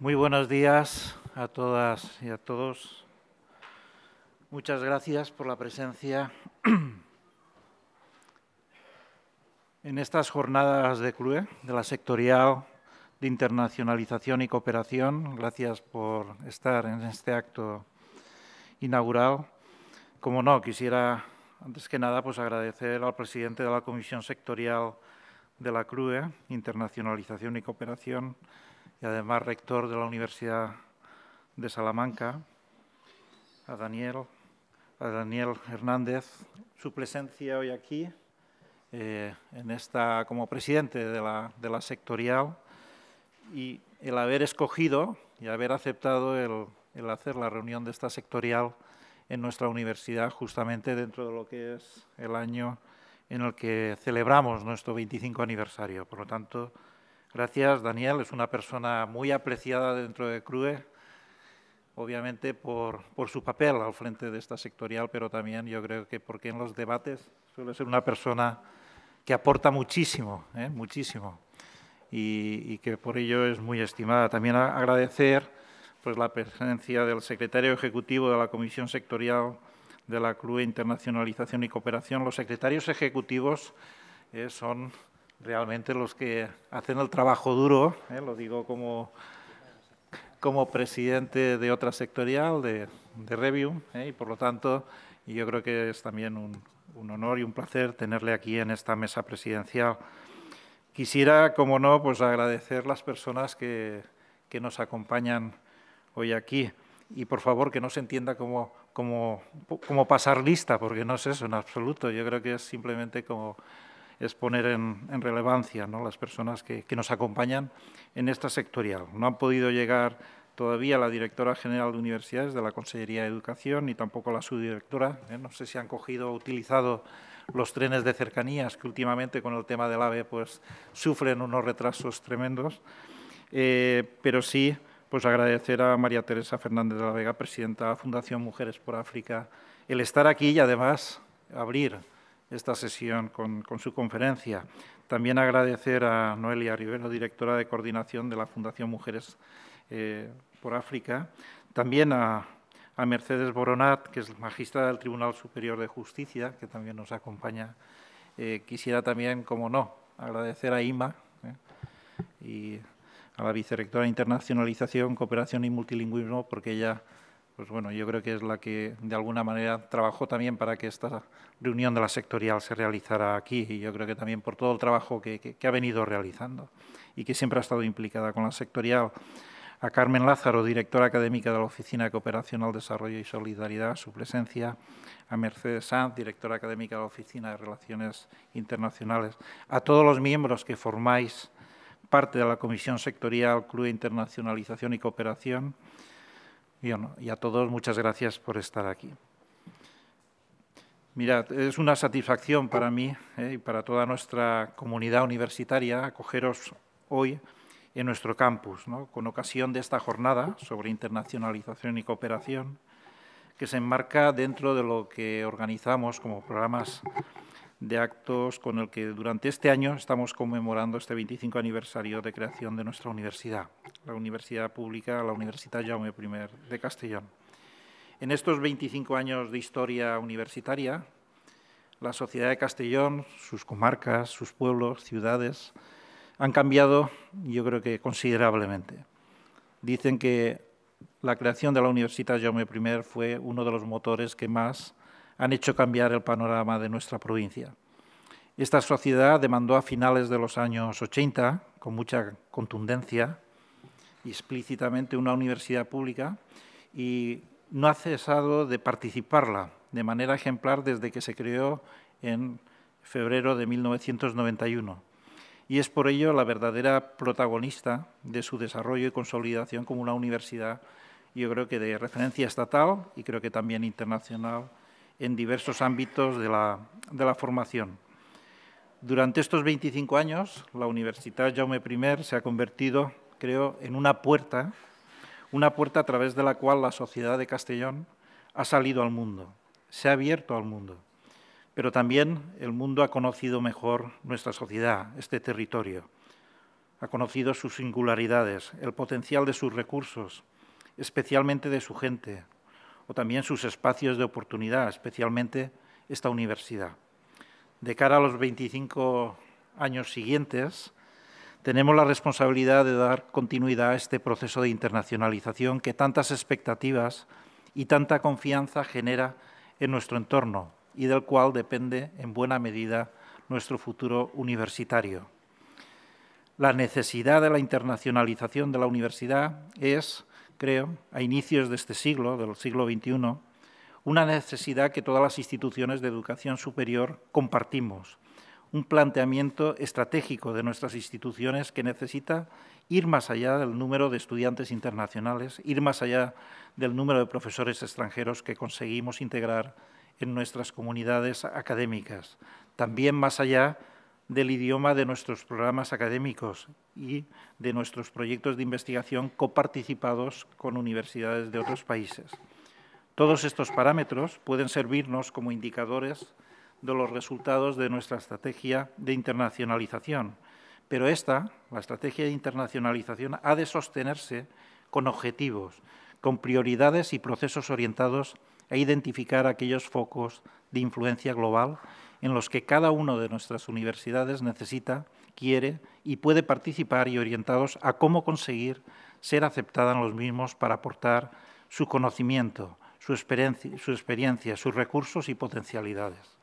Muy buenos días a todas y a todos. Muchas gracias por la presencia en estas jornadas de CRUE, de la sectorial de internacionalización y cooperación. Gracias por estar en este acto inaugural. Como no, quisiera, antes que nada, pues agradecer al presidente de la Comisión Sectorial de la CRUE, Internacionalización y Cooperación, y además rector de la Universidad de Salamanca, a Daniel, a Daniel Hernández, su presencia hoy aquí, eh, en esta, como presidente de la, de la sectorial, y el haber escogido y haber aceptado el, el hacer la reunión de esta sectorial en nuestra universidad, justamente dentro de lo que es el año en el que celebramos nuestro 25 aniversario. Por lo tanto, Gracias, Daniel. Es una persona muy apreciada dentro de CRUE, obviamente por, su papel al frente de esta sectorial, pero también yo creo que porque en los debates suele ser una persona que aporta muchísimo, ¿eh? muchísimo, y, que por ello es muy estimada. También agradecer pues, la presencia del secretario ejecutivo de la Comisión Sectorial de la CRUE Internacionalización y Cooperación. Los secretarios ejecutivos eh, son realmente los que hacen el trabajo duro, eh, lo digo como, como presidente de otra sectorial, de, de Review, eh, y por lo tanto yo creo que es también un, un, honor y un placer tenerle aquí en esta mesa presidencial. Quisiera, como no, pues agradecer las personas que, que nos acompañan hoy aquí y por favor que no se entienda como, como, como pasar lista, porque no es eso en absoluto, yo creo que es simplemente como es poner en, relevancia ¿no? las personas que, nos acompañan en esta sectorial. No han podido llegar todavía la directora general de universidades de la Consellería de Educación ni tampoco la subdirectora. ¿eh? No sé si han cogido o utilizado los trenes de cercanías que últimamente con el tema del AVE pues, sufren unos retrasos tremendos. Eh, pero sí, pues agradecer a María Teresa Fernández de la Vega, presidenta de la Fundación Mujeres por África, el estar aquí y además abrir esta sesión con, su conferencia. También agradecer a Noelia Rivero, directora de coordinación de la Fundación Mujeres eh, por África. También a, Mercedes Boronat, que es magistrada del Tribunal Superior de Justicia, que también nos acompaña. Eh, quisiera también, como no, agradecer a IMA eh, y a la vicerectora de Internacionalización, Cooperación y Multilingüismo, porque ella pues bueno, yo creo que es la que de alguna manera trabajó también para que esta reunión de la sectorial se realizara aquí y yo creo que también por todo el trabajo que, ha venido realizando y que siempre ha estado implicada con la sectorial. A Carmen Lázaro, directora académica de la Oficina de Cooperación al Desarrollo y Solidaridad, su presencia. A Mercedes Sanz, directora académica de la Oficina de Relaciones Internacionales. A todos los miembros que formáis parte de la Comisión Sectorial Club de Internacionalización y Cooperación y a todos muchas gracias por estar aquí. Mirad, es una satisfacción para mí eh, y para toda nuestra comunidad universitaria acogeros hoy en nuestro campus, con ocasión de esta jornada sobre internacionalización y cooperación, que se enmarca dentro de lo que organizamos como programas de actos con el que durante este año estamos conmemorando este 25 aniversario de creación de nuestra universidad, la Universidad Pública, la Universidad Jaume I de Castellón. En estos 25 años de historia universitaria, la sociedad de Castellón, sus comarcas, sus pueblos, ciudades, han cambiado, yo creo que considerablemente. Dicen que la creación de la Universidad Jaume I fue uno de los motores que más han hecho cambiar el panorama de nuestra provincia. Esta sociedad demandó a finales de los años 80, con mucha contundencia explícitamente, una universidad pública y no ha cesado de participarla de manera ejemplar desde que se creó en febrero de 1991 y es por ello la verdadera protagonista de su desarrollo y consolidación como una universidad, yo creo que de referencia estatal y creo que también internacional en diversos ámbitos de la, formación. Durante estos 25 años, la Universidad Jaume I se ha convertido, creo, en una puerta, una puerta a través de la cual la sociedad de Castellón ha salido al mundo, se ha abierto al mundo. Pero también el mundo ha conocido mejor nuestra sociedad, este territorio. Ha conocido sus singularidades, el potencial de sus recursos, especialmente de su gente, o también sus espacios de oportunidad, especialmente esta universidad. De cara a los 25 años siguientes, tenemos la responsabilidad de dar continuidad a este proceso de internacionalización que tantas expectativas y tanta confianza genera en nuestro entorno y del cual depende en buena medida nuestro futuro universitario. La necesidad de la internacionalización de la universidad es creo, a inicios de este siglo, del siglo XXI, una necesidad que todas las instituciones de educación superior compartimos, un planteamiento estratégico de nuestras instituciones que necesita ir más allá del número de estudiantes internacionales, ir más allá del número de profesores extranjeros que conseguimos integrar en nuestras comunidades académicas, también más allá del idioma de nuestros programas académicos y de nuestros proyectos de investigación coparticipados con universidades de otros países. Todos estos parámetros pueden servirnos como indicadores de los resultados de nuestra estrategia de internacionalización, pero esta, la estrategia de internacionalización, ha de sostenerse con objetivos, con prioridades y procesos orientados a identificar aquellos focos de influencia global en los que cada una de nuestras universidades necesita, quiere y puede participar y orientados a cómo conseguir ser aceptada en los mismos para aportar su conocimiento, su experiencia, su experiencia sus recursos y potencialidades.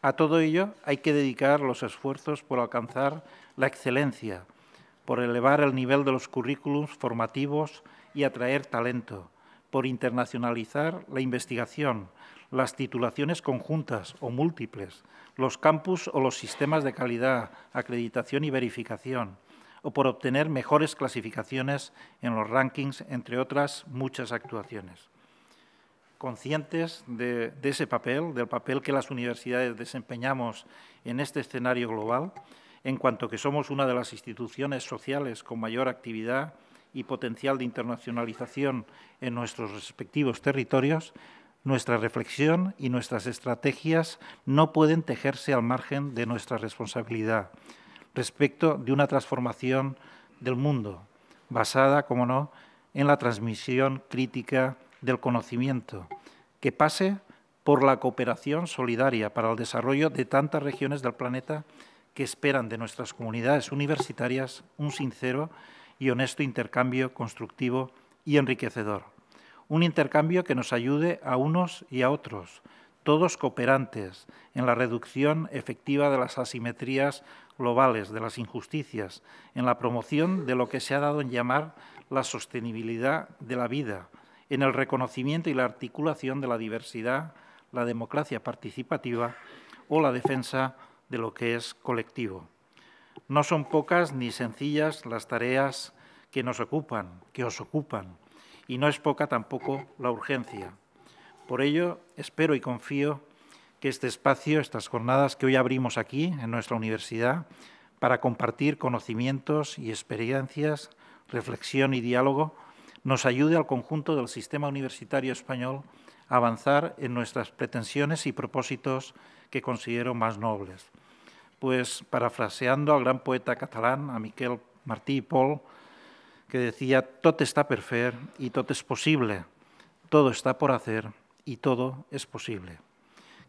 A todo ello hay que dedicar los esfuerzos por alcanzar la excelencia, por elevar el nivel de los currículums formativos y atraer talento, por internacionalizar la investigación, las titulaciones conjuntas o múltiples, los campus o los sistemas de calidad, acreditación y verificación, o por obtener mejores clasificaciones en los rankings, entre otras muchas actuaciones. Conscientes de, ese papel, del papel que las universidades desempeñamos en este escenario global, en cuanto que somos una de las instituciones sociales con mayor actividad y potencial de internacionalización en nuestros respectivos territorios, nuestra reflexión y nuestras estrategias no pueden tejerse al margen de nuestra responsabilidad respecto de una transformación del mundo, basada, como no, en la transmisión crítica del conocimiento, que pase por la cooperación solidaria para el desarrollo de tantas regiones del planeta que esperan de nuestras comunidades universitarias un sincero y honesto intercambio constructivo y enriquecedor un intercambio que nos ayude a unos y a otros, todos cooperantes en la reducción efectiva de las asimetrías globales, de las injusticias, en la promoción de lo que se ha dado en llamar la sostenibilidad de la vida, en el reconocimiento y la articulación de la diversidad, la democracia participativa o la defensa de lo que es colectivo. No son pocas ni sencillas las tareas que nos ocupan, que os ocupan, y no es poca tampoco la urgencia. Por ello, espero y confío que este espacio, estas jornadas que hoy abrimos aquí en nuestra universidad, para compartir conocimientos y experiencias, reflexión y diálogo, nos ayude al conjunto del sistema universitario español a avanzar en nuestras pretensiones y propósitos que considero más nobles. Pues, parafraseando al gran poeta catalán, a Miquel Martí y Paul, que decía, todo está perfecto y todo es posible, todo está por hacer y todo es posible.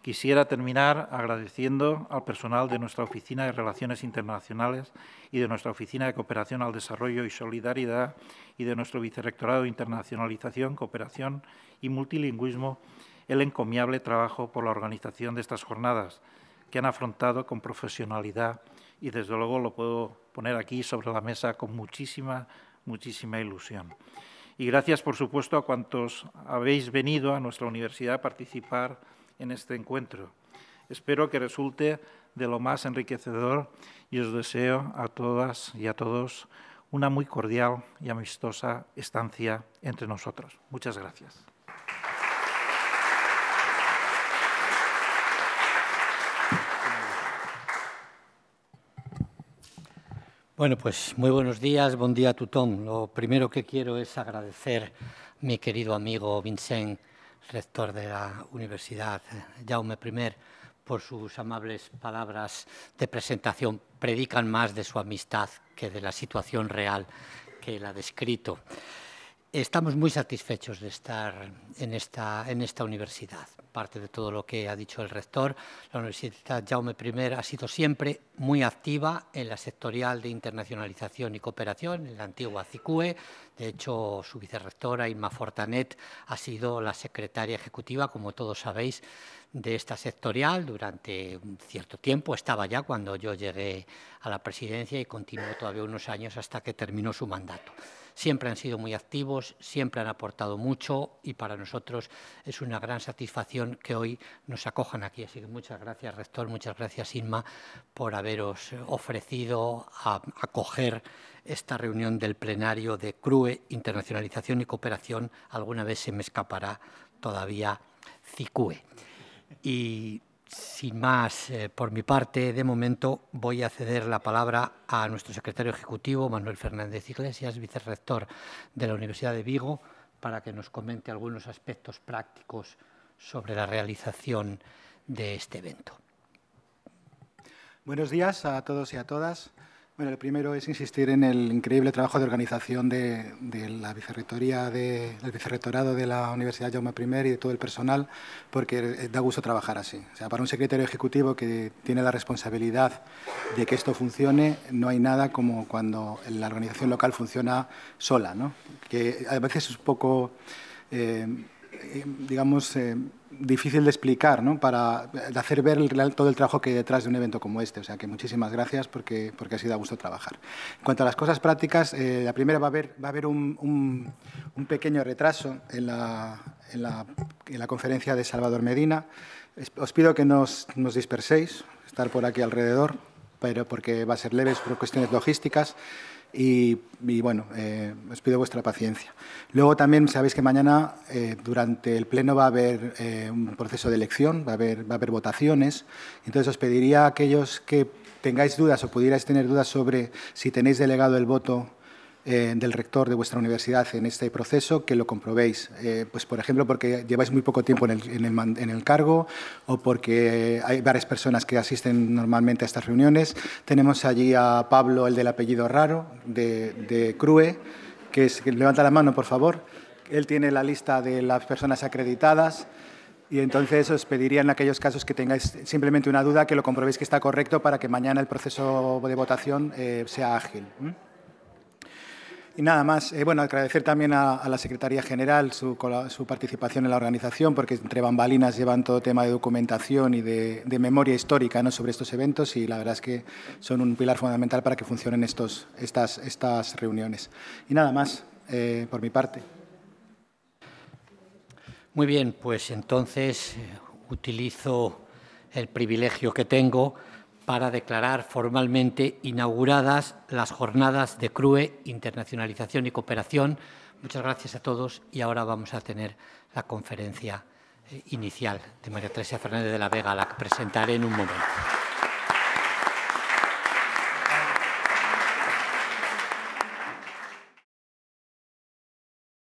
Quisiera terminar agradeciendo al personal de nuestra Oficina de Relaciones Internacionales y de nuestra Oficina de Cooperación al Desarrollo y Solidaridad y de nuestro Vicerrectorado de Internacionalización, Cooperación y Multilingüismo el encomiable trabajo por la organización de estas jornadas, que han afrontado con profesionalidad y, desde luego, lo puedo poner aquí sobre la mesa con muchísima muchísima ilusión. Y gracias, por supuesto, a cuantos habéis venido a nuestra universidad a participar en este encuentro. Espero que resulte de lo más enriquecedor y os deseo a todas y a todos una muy cordial y amistosa estancia entre nosotros. Muchas gracias. Bueno, pues muy buenos días, buen día Tutón. Lo primero que quiero es agradecer a mi querido amigo Vincent, rector de la Universidad Jaume I, por sus amables palabras de presentación. Predican más de su amistad que de la situación real que él ha descrito. Estamos muy satisfechos de estar en esta, universidad. Parte de todo lo que ha dicho el rector, la Universidad Jaume I ha sido siempre muy activa en la sectorial de internacionalización y cooperación, en la antigua CICUE. De hecho, su vicerrectora, Inma Fortanet, ha sido la secretaria ejecutiva, como todos sabéis, de esta sectorial durante un cierto tiempo. Estaba ya cuando yo llegué a la presidencia y continuó todavía unos años hasta que terminó su mandato siempre han sido muy activos, siempre han aportado mucho y para nosotros es una gran satisfacción que hoy nos acojan aquí. Así que muchas gracias, rector, muchas gracias, Inma, por haberos ofrecido a acoger esta reunión del plenario de CRUE, Internacionalización y Cooperación. Alguna vez se me escapará todavía CICUE. Y sin más, eh, por mi parte, de momento voy a ceder la palabra a nuestro secretario ejecutivo, Manuel Fernández Iglesias, vicerrector de la Universidad de Vigo, para que nos comente algunos aspectos prácticos sobre la realización de este evento. Buenos días a todos y a todas. Bueno, lo primero es insistir en el increíble trabajo de organización de, la vicerrectoría, del vicerrectorado de la Universidad Jaume I y de todo el personal, porque da gusto trabajar así. O sea, para un secretario ejecutivo que tiene la responsabilidad de que esto funcione, no hay nada como cuando la organización local funciona sola, ¿no? Que a veces es un poco... Eh, eh, digamos, eh, difícil de explicar, ¿no? Para de hacer ver todo el trabajo que hay detrás de un evento como este. O sea, que muchísimas gracias porque, porque ha sido a gusto trabajar. En cuanto a las cosas prácticas, eh, la primera va a haber, va a haber un, un, un pequeño retraso en la, en, la, la, conferencia de Salvador Medina. Os pido que nos, nos disperséis, estar por aquí alrededor pero porque va a ser leves por cuestiones logísticas. Y, bueno, eh, os pido vuestra paciencia. Luego también sabéis que mañana eh, durante el Pleno va a haber eh, un proceso de elección, va a, haber, va a haber votaciones. Entonces os pediría a aquellos que tengáis dudas o pudierais tener dudas sobre si tenéis delegado el voto eh, del rector de vuestra universidad en este proceso, que lo comprobéis. Eh, pues, por ejemplo, porque lleváis muy poco tiempo en el, cargo o porque hay varias personas que asisten normalmente a estas reuniones. Tenemos allí a Pablo, el del apellido raro, de, CRUE, que levanta la mano, por favor. Él tiene la lista de las personas acreditadas. Y entonces os pediría en aquellos casos que tengáis simplemente una duda que lo comprobéis que está correcto para que mañana el proceso de votación eh, sea ágil. Y nada más, eh, bueno, agradecer también a, la Secretaría General su, participación en la organización, porque entre bambalinas llevan todo tema de documentación y de, memoria histórica ¿no? sobre estos eventos y la verdad es que son un pilar fundamental para que funcionen estos, estas, estas reuniones. Y nada más, eh, por mi parte. Muy bien, pues entonces eh, utilizo el privilegio que tengo para declarar formalmente inauguradas las jornadas de CRUE, Internacionalización y Cooperación. Muchas gracias a todos y ahora vamos a tener la conferencia eh, inicial de María Teresa Fernández de la Vega, la que presentaré en un momento.